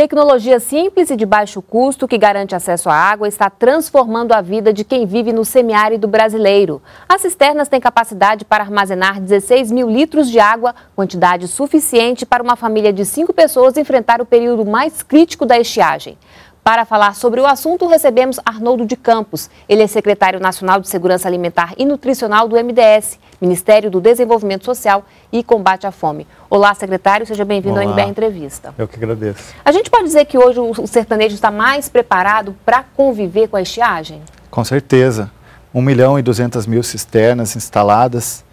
Tecnologia simples e de baixo custo que garante acesso à água está transformando a vida de quem vive no semiárido brasileiro. As cisternas têm capacidade para armazenar 16 mil litros de água, quantidade suficiente para uma família de cinco pessoas enfrentar o período mais crítico da estiagem. Para falar sobre o assunto, recebemos Arnoldo de Campos. Ele é secretário nacional de Segurança Alimentar e Nutricional do MDS. Ministério do Desenvolvimento Social e Combate à Fome. Olá, secretário, seja bem-vindo à NBR Entrevista. Eu que agradeço. A gente pode dizer que hoje o sertanejo está mais preparado para conviver com a estiagem? Com certeza. 1 milhão e 200 mil cisternas instaladas,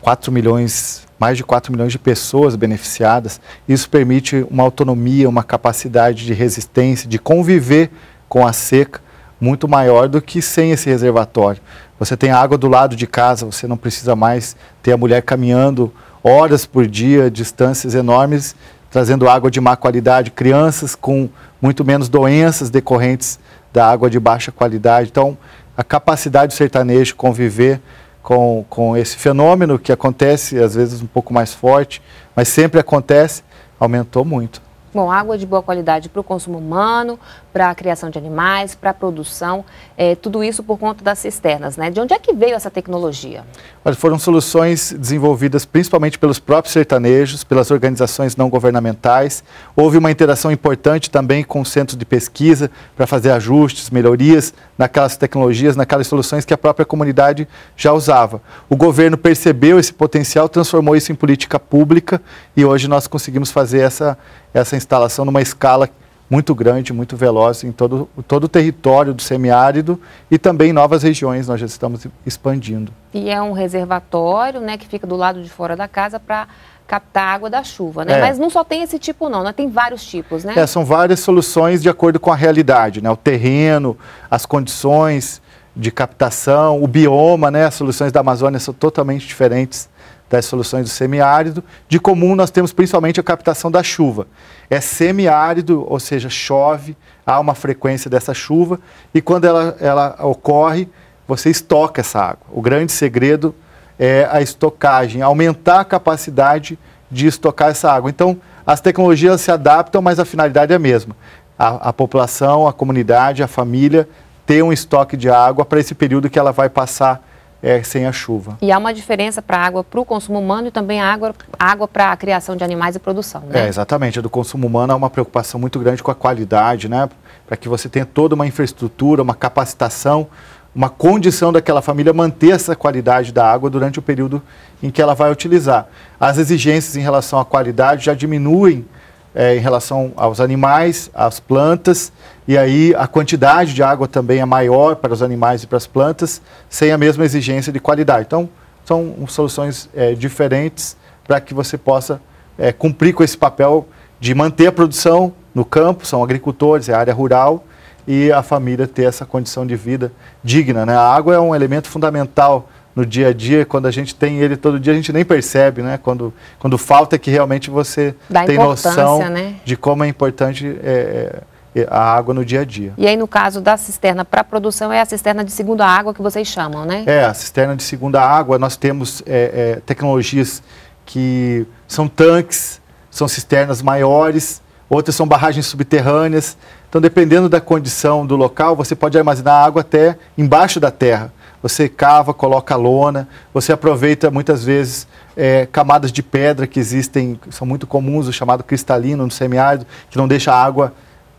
4 milhões, mais de 4 milhões de pessoas beneficiadas. Isso permite uma autonomia, uma capacidade de resistência, de conviver com a seca muito maior do que sem esse reservatório. Você tem a água do lado de casa, você não precisa mais ter a mulher caminhando horas por dia, distâncias enormes, trazendo água de má qualidade, crianças com muito menos doenças decorrentes da água de baixa qualidade. Então, a capacidade do sertanejo conviver com, com esse fenômeno que acontece, às vezes um pouco mais forte, mas sempre acontece, aumentou muito. Bom, água de boa qualidade para o consumo humano, para a criação de animais, para a produção, é, tudo isso por conta das cisternas, né? De onde é que veio essa tecnologia? Olha, foram soluções desenvolvidas principalmente pelos próprios sertanejos, pelas organizações não governamentais. Houve uma interação importante também com o centro de pesquisa para fazer ajustes, melhorias naquelas tecnologias, naquelas soluções que a própria comunidade já usava. O governo percebeu esse potencial, transformou isso em política pública e hoje nós conseguimos fazer essa essa instalação numa escala muito grande, muito veloz em todo, todo o território do semiárido e também em novas regiões, nós já estamos expandindo. E é um reservatório né, que fica do lado de fora da casa para captar água da chuva, né? É. Mas não só tem esse tipo não, né? tem vários tipos, né? É, são várias soluções de acordo com a realidade, né? O terreno, as condições de captação, o bioma, né? As soluções da Amazônia são totalmente diferentes das soluções do semiárido. De comum, nós temos principalmente a captação da chuva. É semiárido, ou seja, chove, há uma frequência dessa chuva, e quando ela, ela ocorre, você estoca essa água. O grande segredo é a estocagem, aumentar a capacidade de estocar essa água. Então, as tecnologias se adaptam, mas a finalidade é a mesma. A, a população, a comunidade, a família ter um estoque de água para esse período que ela vai passar é, sem a chuva. E há uma diferença para a água para o consumo humano e também água, água para a criação de animais e produção. Né? É, exatamente. A do consumo humano há é uma preocupação muito grande com a qualidade, né? Para que você tenha toda uma infraestrutura, uma capacitação, uma condição daquela família manter essa qualidade da água durante o período em que ela vai utilizar. As exigências em relação à qualidade já diminuem é, em relação aos animais, às plantas, e aí a quantidade de água também é maior para os animais e para as plantas, sem a mesma exigência de qualidade. Então, são soluções é, diferentes para que você possa é, cumprir com esse papel de manter a produção no campo, são agricultores, é área rural, e a família ter essa condição de vida digna. Né? A água é um elemento fundamental no dia a dia, quando a gente tem ele todo dia, a gente nem percebe, né? Quando, quando falta é que realmente você Dá tem noção né? de como é importante é, é, a água no dia a dia. E aí, no caso da cisterna para produção, é a cisterna de segunda água que vocês chamam, né? É, a cisterna de segunda água, nós temos é, é, tecnologias que são tanques, são cisternas maiores, outras são barragens subterrâneas. Então, dependendo da condição do local, você pode armazenar água até embaixo da terra você cava, coloca lona, você aproveita muitas vezes é, camadas de pedra que existem, são muito comuns, o chamado cristalino no semiárido, que não deixa a água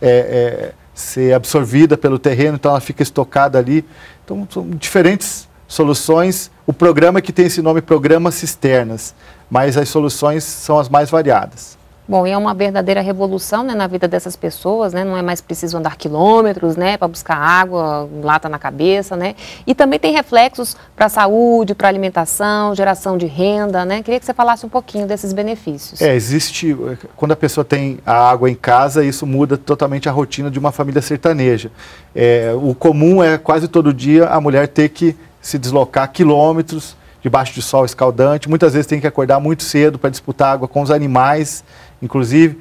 é, é, ser absorvida pelo terreno, então ela fica estocada ali. Então são diferentes soluções. O programa que tem esse nome, Programa Cisternas, mas as soluções são as mais variadas. Bom, e é uma verdadeira revolução né, na vida dessas pessoas, né? Não é mais preciso andar quilômetros, né? Para buscar água, lata na cabeça, né? E também tem reflexos para a saúde, para a alimentação, geração de renda, né? Queria que você falasse um pouquinho desses benefícios. É, existe... Quando a pessoa tem a água em casa, isso muda totalmente a rotina de uma família sertaneja. É, o comum é quase todo dia a mulher ter que se deslocar quilômetros debaixo de sol escaldante. Muitas vezes tem que acordar muito cedo para disputar água com os animais inclusive,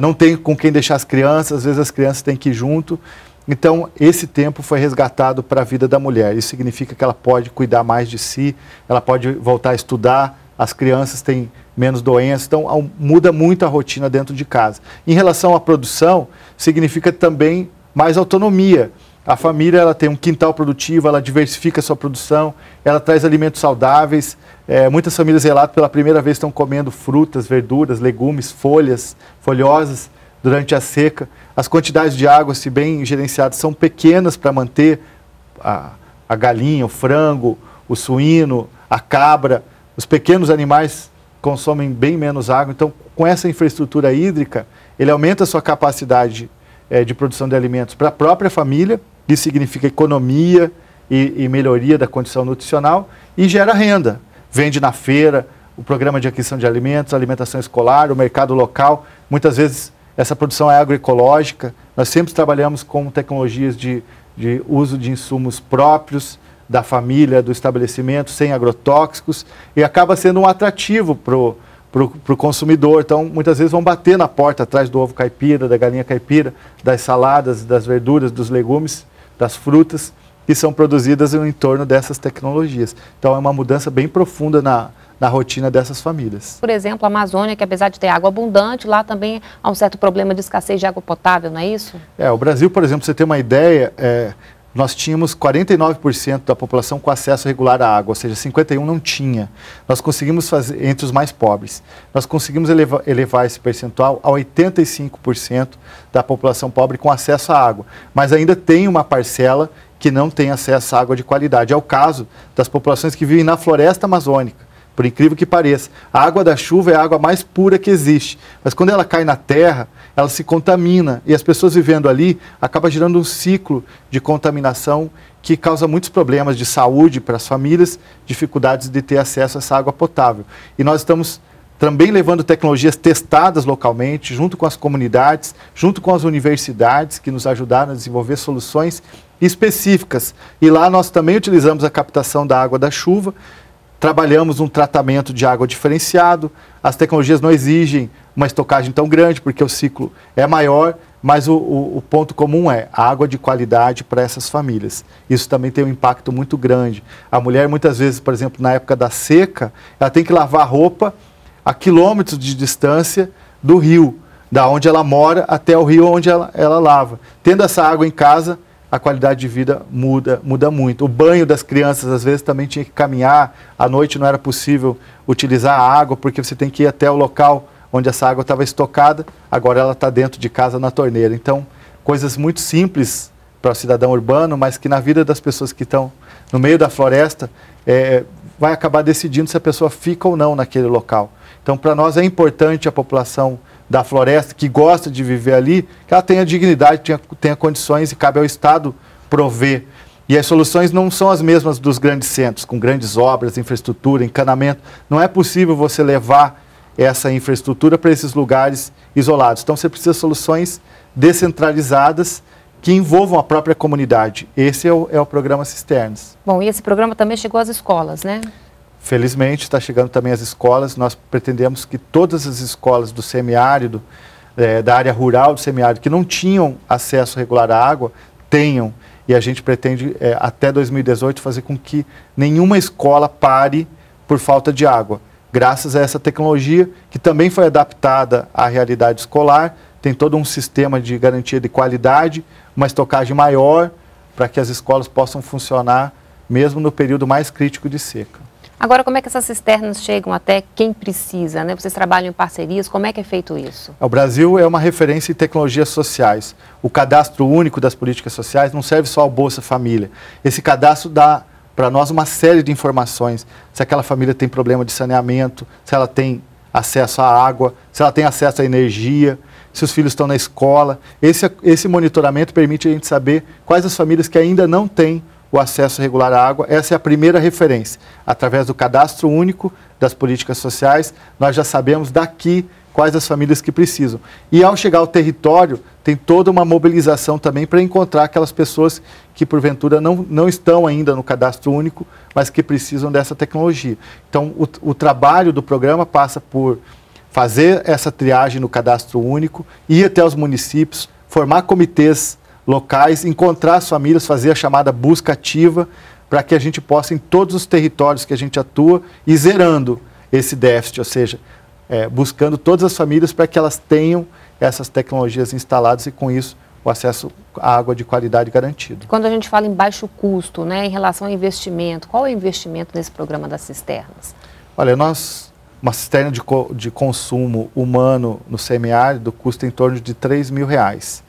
não tem com quem deixar as crianças, às vezes as crianças têm que ir junto. Então, esse tempo foi resgatado para a vida da mulher. Isso significa que ela pode cuidar mais de si, ela pode voltar a estudar, as crianças têm menos doenças, então muda muito a rotina dentro de casa. Em relação à produção, significa também mais autonomia. A família ela tem um quintal produtivo, ela diversifica a sua produção, ela traz alimentos saudáveis. É, muitas famílias relatam pela primeira vez estão comendo frutas, verduras, legumes, folhas, folhosas durante a seca. As quantidades de água, se bem gerenciadas, são pequenas para manter a, a galinha, o frango, o suíno, a cabra. Os pequenos animais consomem bem menos água. Então, com essa infraestrutura hídrica, ele aumenta a sua capacidade é, de produção de alimentos para a própria família que significa economia e, e melhoria da condição nutricional, e gera renda. Vende na feira, o programa de aquisição de alimentos, alimentação escolar, o mercado local. Muitas vezes essa produção é agroecológica. Nós sempre trabalhamos com tecnologias de, de uso de insumos próprios da família, do estabelecimento, sem agrotóxicos, e acaba sendo um atrativo para o consumidor. Então, muitas vezes vão bater na porta atrás do ovo caipira, da galinha caipira, das saladas, das verduras, dos legumes das frutas que são produzidas em torno dessas tecnologias. Então é uma mudança bem profunda na, na rotina dessas famílias. Por exemplo, a Amazônia, que apesar de ter água abundante, lá também há um certo problema de escassez de água potável, não é isso? É, o Brasil, por exemplo, você tem uma ideia, é, nós tínhamos 49% da população com acesso regular à água, ou seja, 51 não tinha. Nós conseguimos fazer entre os mais pobres. Nós conseguimos elevar, elevar esse percentual a 85% da população pobre com acesso à água, mas ainda tem uma parcela que não tem acesso à água de qualidade. É o caso das populações que vivem na floresta amazônica por incrível que pareça. A água da chuva é a água mais pura que existe, mas quando ela cai na terra, ela se contamina e as pessoas vivendo ali acaba gerando um ciclo de contaminação que causa muitos problemas de saúde para as famílias, dificuldades de ter acesso a essa água potável. E nós estamos também levando tecnologias testadas localmente, junto com as comunidades, junto com as universidades que nos ajudaram a desenvolver soluções específicas. E lá nós também utilizamos a captação da água da chuva Trabalhamos um tratamento de água diferenciado. As tecnologias não exigem uma estocagem tão grande, porque o ciclo é maior, mas o, o, o ponto comum é água de qualidade para essas famílias. Isso também tem um impacto muito grande. A mulher, muitas vezes, por exemplo, na época da seca, ela tem que lavar roupa a quilômetros de distância do rio, da onde ela mora até o rio onde ela, ela lava. Tendo essa água em casa, a qualidade de vida muda, muda muito. O banho das crianças, às vezes, também tinha que caminhar. À noite não era possível utilizar a água, porque você tem que ir até o local onde essa água estava estocada. Agora ela está dentro de casa na torneira. Então, coisas muito simples para o cidadão urbano, mas que na vida das pessoas que estão no meio da floresta, é, vai acabar decidindo se a pessoa fica ou não naquele local. Então, para nós é importante a população da floresta, que gosta de viver ali, que ela tenha dignidade, tenha, tenha condições e cabe ao Estado prover. E as soluções não são as mesmas dos grandes centros, com grandes obras, infraestrutura, encanamento. Não é possível você levar essa infraestrutura para esses lugares isolados. Então você precisa de soluções descentralizadas que envolvam a própria comunidade. Esse é o, é o programa Cisternas. Bom, e esse programa também chegou às escolas, né? Felizmente, está chegando também as escolas. Nós pretendemos que todas as escolas do semiárido, é, da área rural do semiárido, que não tinham acesso regular à água, tenham. E a gente pretende, é, até 2018, fazer com que nenhuma escola pare por falta de água. Graças a essa tecnologia, que também foi adaptada à realidade escolar, tem todo um sistema de garantia de qualidade, uma estocagem maior para que as escolas possam funcionar mesmo no período mais crítico de seca. Agora, como é que essas cisternas chegam até quem precisa? Né? Vocês trabalham em parcerias, como é que é feito isso? É, o Brasil é uma referência em tecnologias sociais. O cadastro único das políticas sociais não serve só ao Bolsa Família. Esse cadastro dá para nós uma série de informações. Se aquela família tem problema de saneamento, se ela tem acesso à água, se ela tem acesso à energia, se os filhos estão na escola. Esse, esse monitoramento permite a gente saber quais as famílias que ainda não têm o acesso regular à água. Essa é a primeira referência. Através do cadastro único das políticas sociais, nós já sabemos daqui quais as famílias que precisam. E ao chegar ao território, tem toda uma mobilização também para encontrar aquelas pessoas que, porventura, não, não estão ainda no cadastro único, mas que precisam dessa tecnologia. Então, o, o trabalho do programa passa por fazer essa triagem no cadastro único, ir até os municípios, formar comitês locais, encontrar as famílias, fazer a chamada busca ativa, para que a gente possa, em todos os territórios que a gente atua, ir zerando esse déficit, ou seja, é, buscando todas as famílias para que elas tenham essas tecnologias instaladas e, com isso, o acesso à água de qualidade garantido. Quando a gente fala em baixo custo, né, em relação ao investimento, qual é o investimento nesse programa das cisternas? Olha, nós uma cisterna de, co de consumo humano no semiárido custa em torno de 3 mil reais.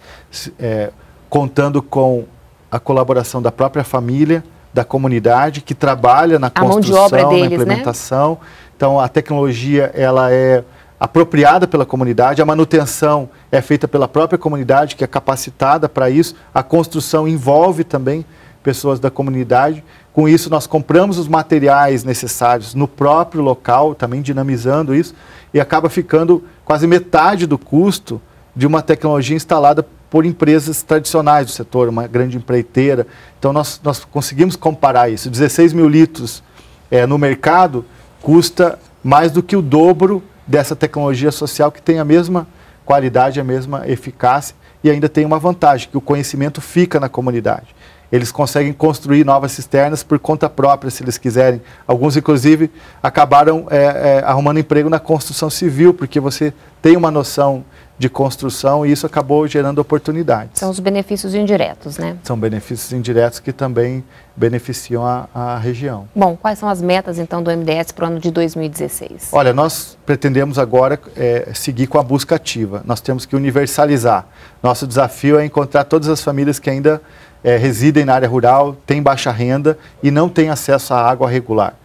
É, contando com a colaboração da própria família, da comunidade que trabalha na a construção, de deles, na né? implementação. Né? Então a tecnologia ela é apropriada pela comunidade, a manutenção é feita pela própria comunidade que é capacitada para isso, a construção envolve também pessoas da comunidade. Com isso nós compramos os materiais necessários no próprio local, também dinamizando isso e acaba ficando quase metade do custo de uma tecnologia instalada por empresas tradicionais do setor, uma grande empreiteira. Então, nós, nós conseguimos comparar isso. 16 mil litros é, no mercado custa mais do que o dobro dessa tecnologia social que tem a mesma qualidade, a mesma eficácia e ainda tem uma vantagem, que o conhecimento fica na comunidade. Eles conseguem construir novas cisternas por conta própria, se eles quiserem. Alguns, inclusive, acabaram é, é, arrumando emprego na construção civil, porque você tem uma noção de construção e isso acabou gerando oportunidades. São os benefícios indiretos, né? São benefícios indiretos que também beneficiam a, a região. Bom, quais são as metas então do MDS para o ano de 2016? Olha, nós pretendemos agora é, seguir com a busca ativa. Nós temos que universalizar. Nosso desafio é encontrar todas as famílias que ainda é, residem na área rural, têm baixa renda e não têm acesso à água regular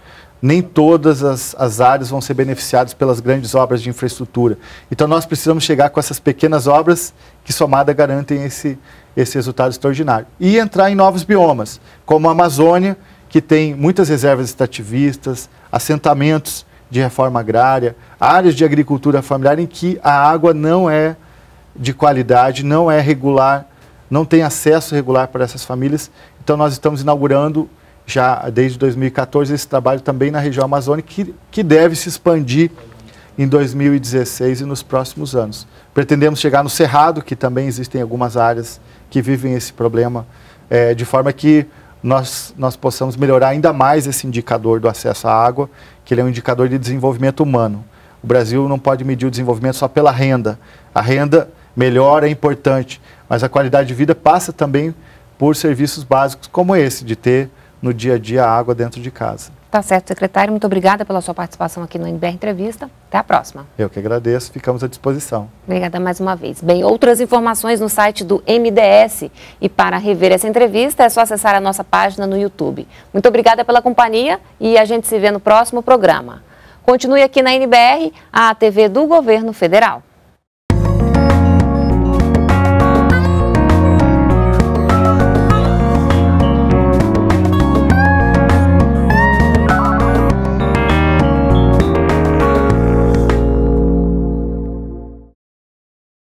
nem todas as, as, áreas vão ser beneficiadas pelas grandes obras de infraestrutura. Então, nós precisamos chegar com essas pequenas obras que, somada, garantem esse, esse resultado extraordinário. E entrar em novos biomas, como a Amazônia, que tem muitas reservas estativistas, assentamentos de reforma agrária, áreas de agricultura familiar em que a água não é de qualidade, não é regular, não tem acesso regular para essas famílias. Então, nós estamos inaugurando já desde 2014 esse trabalho também na região amazônica, que, que deve se expandir em 2016 e nos próximos anos. Pretendemos chegar no Cerrado, que também existem algumas áreas que vivem esse problema, é, de forma que nós, nós possamos melhorar ainda mais esse indicador do acesso à água, que ele é um indicador de desenvolvimento humano. O Brasil não pode medir o desenvolvimento só pela renda. A renda melhor é importante, mas a qualidade de vida passa também por serviços básicos como esse, de ter no dia a dia a água dentro de casa. Tá certo, secretário. Muito obrigada pela sua participação aqui no NBR Entrevista. Até a próxima. Eu que agradeço. Ficamos à disposição. Obrigada mais uma vez. Bem, outras informações no site do MDS. E para rever essa entrevista, é só acessar a nossa página no YouTube. Muito obrigada pela companhia e a gente se vê no próximo programa. Continue aqui na NBR, a TV do Governo Federal.